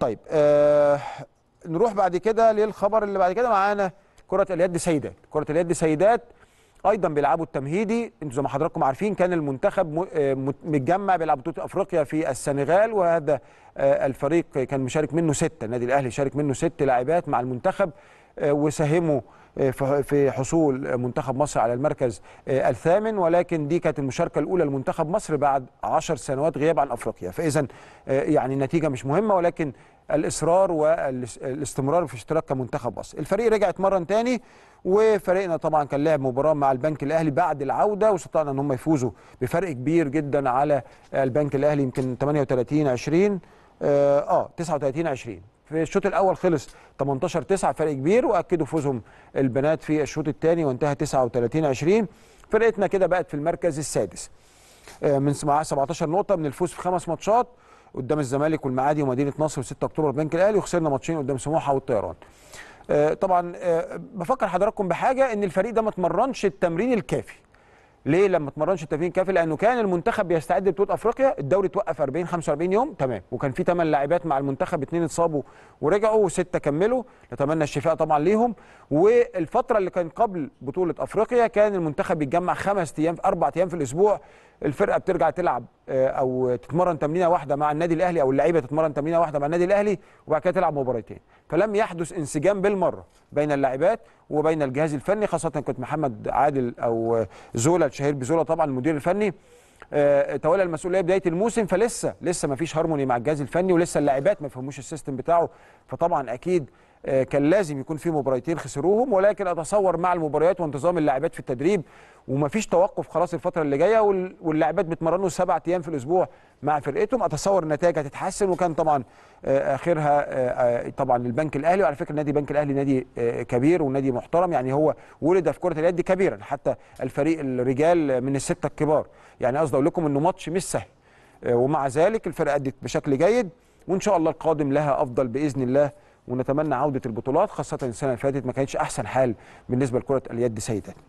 طيب آه نروح بعد كده للخبر اللي بعد كده معانا كرة اليد سيدات كرة اليد سيدات ايضا بيلعبوا التمهيدي انتوا زي ما حضراتكم عارفين كان المنتخب آه، متجمع بيلعب بطوله افريقيا في السنغال وهذا آه، الفريق كان مشارك منه سته النادي الاهلي شارك منه ست لاعبات مع المنتخب آه، وساهموا آه، في حصول منتخب مصر على المركز آه، الثامن ولكن دي كانت المشاركة الأولى لمنتخب مصر بعد عشر سنوات غياب عن أفريقيا فإذا يعني النتيجة مش مهمة ولكن الإصرار والاستمرار في اشتراك كمنتخب مصر الفريق رجع اتمرن تاني وفريقنا طبعا كان لعب مباراة مع البنك الأهلي بعد العودة واستطعنا أن هم يفوزوا بفرق كبير جدا على البنك الأهلي يمكن 38 20 اه 39 20 في الشوط الاول خلص 18 9 فرق كبير واكدوا فوزهم البنات في الشوط الثاني وانتهى 39 20 فرقتنا كده بقت في المركز السادس آه، من 17 نقطه من الفوز في خمس ماتشات قدام الزمالك والمعادي ومدينه نصر و6 اكتوبر والبنك الاهلي وخسرنا ماتشين قدام سموحه والطيران آه، طبعا آه، بفكر حضراتكم بحاجه ان الفريق ده ما اتمرنش التمرين الكافي ليه لما اتمرنش التمرين كافي لانه كان المنتخب بيستعد لبطوله افريقيا الدوري اتوقف 40 45 يوم تمام وكان في 8 لاعبات مع المنتخب اثنين اتصابوا ورجعوا وسته كملوا نتمنى الشفاء طبعا ليهم والفتره اللي كان قبل بطوله افريقيا كان المنتخب بيتجمع خمس ايام اربع ايام في الاسبوع الفرقه بترجع تلعب آه، او تتمرن تمرينه واحده مع النادي الاهلي او اللعيبه تتمرن تمرينه واحده مع النادي الاهلي وبعد كده تلعب مباراتين فلم يحدث انسجام بالمره بين اللاعبات وبين الجهاز الفني خاصه كنت محمد عادل او زولا الشهير بزولا طبعا المدير الفني آه، تولى المسؤوليه بدايه الموسم فلسه لسه ما فيش هارموني مع الجهاز الفني ولسه اللاعبات ما فهموش السيستم بتاعه فطبعا اكيد آه، كان لازم يكون في مباريتين خسروهم ولكن اتصور مع المباريات وانتظام اللاعبات في التدريب ومفيش توقف خلاص الفتره اللي جايه واللاعبات بتمرنوا سبع ايام في الاسبوع مع فرقتهم اتصور النتائج هتتحسن وكان طبعا آه، اخرها آه، طبعا البنك الاهلي وعلى فكره نادي البنك الاهلي نادي كبير ونادي محترم يعني هو ولد في كره اليد كبيرا حتى الفريق الرجال من السته الكبار يعني قصدي اقول لكم انه ماتش مش سهل ومع ذلك الفرقه ادت بشكل جيد وان شاء الله القادم لها افضل باذن الله ونتمنى عوده البطولات خاصه السنه اللي فاتت ما كانتش احسن حال بالنسبه لكره اليد سيدات